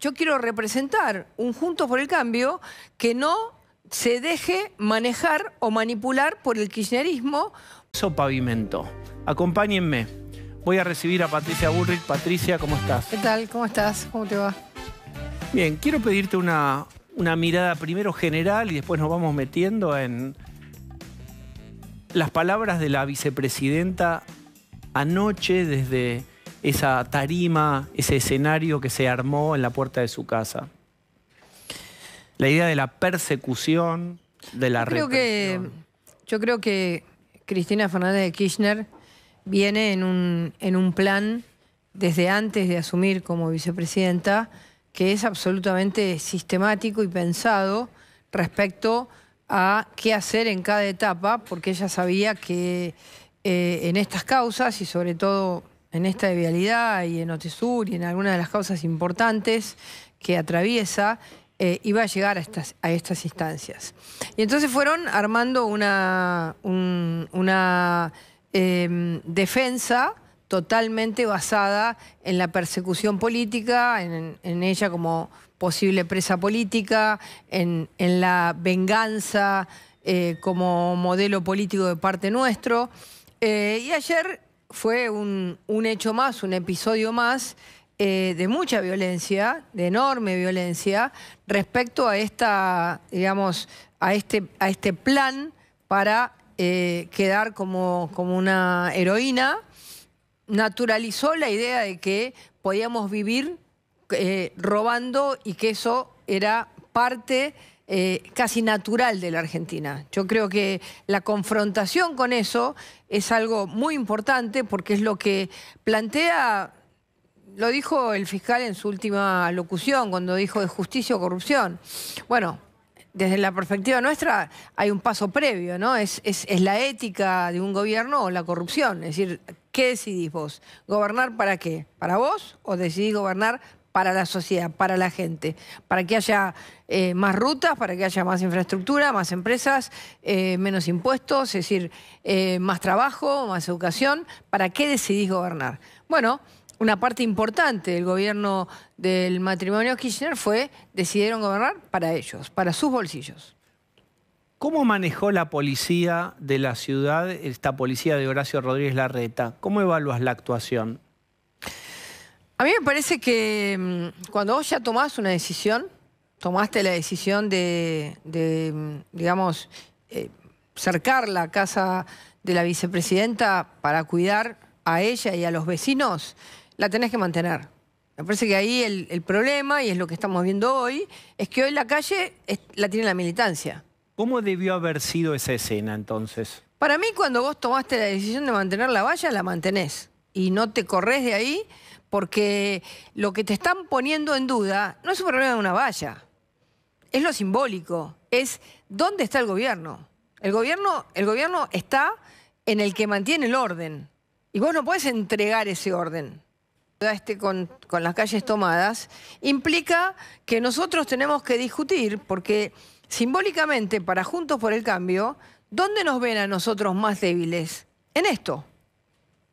yo quiero representar un Juntos por el Cambio que no se deje manejar o manipular por el kirchnerismo. Eso pavimento. Acompáñenme. Voy a recibir a Patricia Bullrich. Patricia, ¿cómo estás? ¿Qué tal? ¿Cómo estás? ¿Cómo te va? Bien, quiero pedirte una, una mirada primero general y después nos vamos metiendo en las palabras de la vicepresidenta anoche desde esa tarima, ese escenario que se armó en la puerta de su casa. La idea de la persecución, de la creo Que, yo creo que Cristina Fernández de Kirchner viene en un, en un plan desde antes de asumir como vicepresidenta que es absolutamente sistemático y pensado respecto a qué hacer en cada etapa, porque ella sabía que eh, en estas causas y sobre todo en esta debilidad y en Otesur y en algunas de las causas importantes que atraviesa, eh, iba a llegar a estas, a estas instancias. Y entonces fueron armando una, una em, defensa totalmente basada en la persecución política, en, ella como posible presa política, en, la venganza eh, como modelo político de parte nuestro. Eh, y ayer fue un, hecho más, un episodio más eh, de mucha violencia, de enorme violencia, respecto a esta, digamos, a este, a este plan para eh, quedar como, una heroína, naturalizó la idea de que podíamos vivir eh, robando y que eso era parte eh, casi natural de la Argentina. Yo creo que la confrontación con eso es algo muy importante porque es lo que plantea, lo dijo el fiscal en su última locución, cuando dijo de justicia o corrupción. Bueno, desde la perspectiva nuestra hay un paso previo, ¿no? Es, es, es, la ética de un gobierno o la corrupción. Es decir, ¿qué decidís vos? ¿Gobernar para qué? ¿Para vos o decidís gobernar para la sociedad, para la gente, para que haya eh, más rutas, para que haya más infraestructura, más empresas, eh, menos impuestos, es decir, eh, más trabajo, más educación. ¿Para qué decidís gobernar? Bueno, una parte importante del gobierno del matrimonio Kirchner fue decidieron gobernar para ellos, para sus bolsillos. ¿Cómo manejó la policía de la ciudad, esta policía de Horacio Rodríguez Larreta? ¿Cómo evalúas la actuación? A mí me parece que mm, cuando vos ya tomás una decisión, tomaste la decisión de, mm, digamos, eh, cercar la casa de la vicepresidenta para cuidar a ella y a los vecinos, la tenés que mantener. Me parece que ahí el, problema, y es lo que estamos viendo hoy, es que hoy la calle la tiene la militancia. ¿Cómo debió haber sido esa escena entonces? Para mí, cuando vos tomaste la decisión de mantener la valla, la mantenés. Y no te corres de ahí porque lo que te están poniendo en duda no es un problema de una valla, es lo simbólico, es dónde está el gobierno. El gobierno, el gobierno está en el que mantiene el orden y vos no podés entregar ese orden. Este con las calles tomadas implica que nosotros tenemos que discutir, porque simbólicamente para Juntos por el Cambio, ¿dónde nos ven a nosotros más débiles? En esto.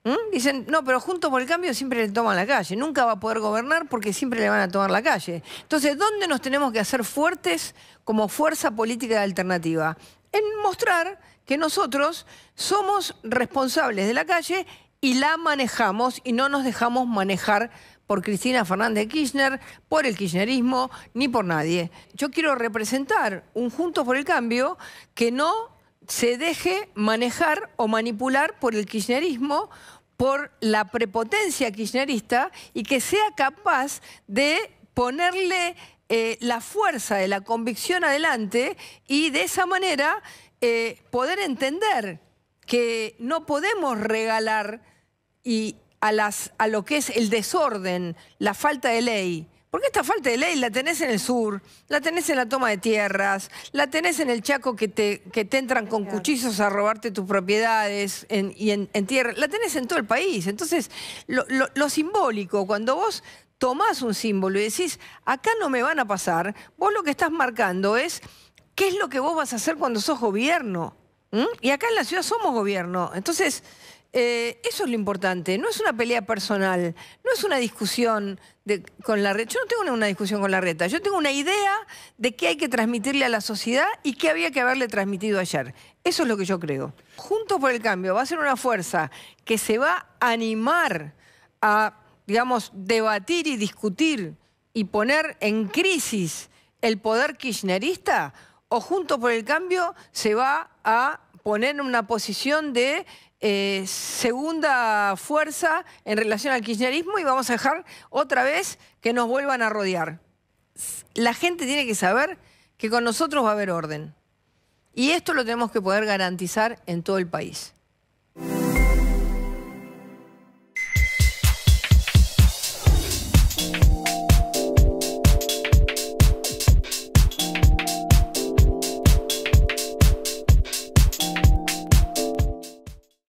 ¿Mm? Dicen, no, pero juntos por el cambio siempre le toman la calle, nunca va a poder gobernar porque siempre le van a tomar la calle. Entonces, ¿dónde nos tenemos que hacer fuertes como fuerza política de alternativa? En mostrar que nosotros somos responsables de la calle y la manejamos y no nos dejamos manejar por Cristina Fernández Kirchner, por el kirchnerismo, ni por nadie. Yo quiero representar un Juntos por el Cambio que no se deje manejar o manipular por el kirchnerismo por la prepotencia kirchnerista y que sea capaz de ponerle eh, la fuerza de la convicción adelante y de esa manera eh, poder entender que no podemos regalar a lo que es el desorden, la falta de ley, porque esta falta de ley la tenés en el sur, la tenés en la toma de tierras, la tenés en el Chaco que te, que te entran con cuchizos a robarte tus propiedades y en, tierra, la tenés en todo el país. Entonces, lo, simbólico, cuando vos tomás un símbolo y decís, acá no me van a pasar, vos lo que estás marcando es qué es lo que vos vas a hacer cuando sos gobierno. ¿Mm? Y acá en la ciudad somos gobierno. Entonces, eh, eso es lo importante. No es una pelea personal, no es una discusión con la reta. Yo no tengo una discusión con la reta. Yo tengo una idea de qué hay que transmitirle a la sociedad y qué había que haberle transmitido ayer. Eso es lo que yo creo. Junto por el cambio va a ser una fuerza que se va a animar a, digamos, debatir y discutir y poner en crisis el poder kirchnerista. O junto por el Cambio se va a poner en una posición de eh, segunda fuerza en relación al kirchnerismo y vamos a dejar otra vez que nos vuelvan a rodear. La gente tiene que saber que con nosotros va a haber orden. Y esto lo tenemos que poder garantizar en todo el país.